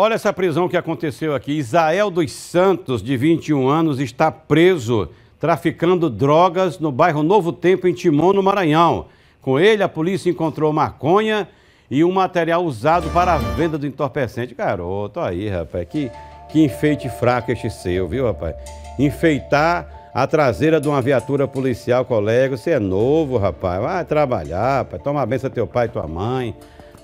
Olha essa prisão que aconteceu aqui. Isael dos Santos, de 21 anos, está preso traficando drogas no bairro Novo Tempo, em Timon, no Maranhão. Com ele, a polícia encontrou maconha e um material usado para a venda do entorpecente. Garoto, aí, rapaz, que, que enfeite fraco este seu, viu, rapaz? Enfeitar a traseira de uma viatura policial, colega, você é novo, rapaz, vai trabalhar, rapaz, toma benção teu pai e tua mãe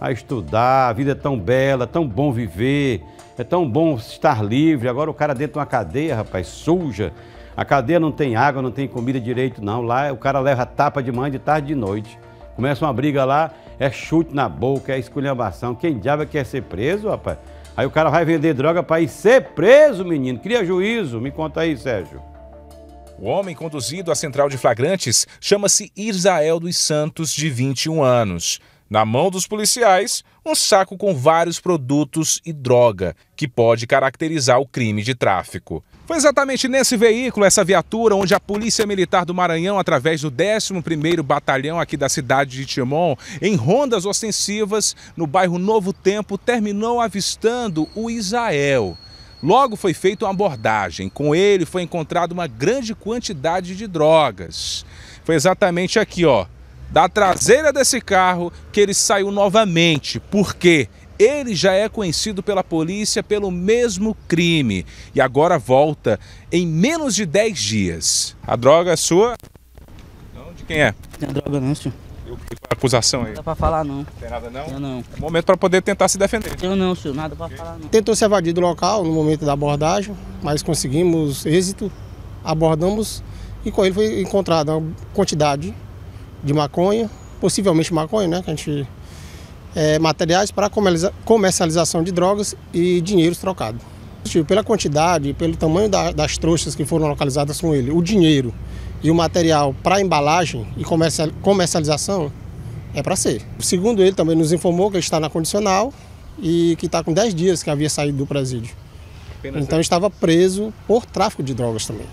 a estudar, a vida é tão bela, tão bom viver, é tão bom estar livre. Agora o cara dentro de uma cadeia, rapaz, suja. A cadeia não tem água, não tem comida direito, não. Lá o cara leva tapa de manhã, de tarde, de noite. Começa uma briga lá, é chute na boca, é esculhambação. Quem diabo é quer ser preso, rapaz? Aí o cara vai vender droga para ir ser preso, menino. Cria juízo. Me conta aí, Sérgio. O homem conduzido à central de flagrantes chama-se Israel dos Santos, de 21 anos. Na mão dos policiais, um saco com vários produtos e droga, que pode caracterizar o crime de tráfico. Foi exatamente nesse veículo, essa viatura, onde a Polícia Militar do Maranhão, através do 11º Batalhão aqui da cidade de Timon, em rondas ostensivas no bairro Novo Tempo, terminou avistando o Israel. Logo foi feita uma abordagem. Com ele foi encontrada uma grande quantidade de drogas. Foi exatamente aqui, ó, da traseira desse carro que ele saiu novamente. Por quê? Ele já é conhecido pela polícia pelo mesmo crime e agora volta em menos de 10 dias. A droga é sua? Não, de quem é? Não é droga não, senhor. Eu, a acusação aí? Não dá pra falar não. Tem nada não? Eu não. É momento para poder tentar se defender. Eu não, senhor, nada pra falar não. Tentou se evadir do local no momento da abordagem, mas conseguimos êxito, abordamos e com ele foi encontrada uma quantidade de maconha, possivelmente maconha, né? Que a gente, é, materiais para comercialização de drogas e dinheiros trocados. Tipo, pela quantidade, pelo tamanho da, das trouxas que foram localizadas com ele, o dinheiro e o material para embalagem e comercialização é para ser. Segundo ele, também nos informou que ele está na condicional e que está com 10 dias que havia saído do presídio. Apenas então estava preso por tráfico de drogas também.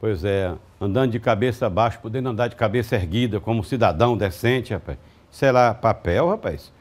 Pois é, andando de cabeça abaixo, podendo andar de cabeça erguida, como cidadão decente, rapaz. Isso é lá papel, rapaz.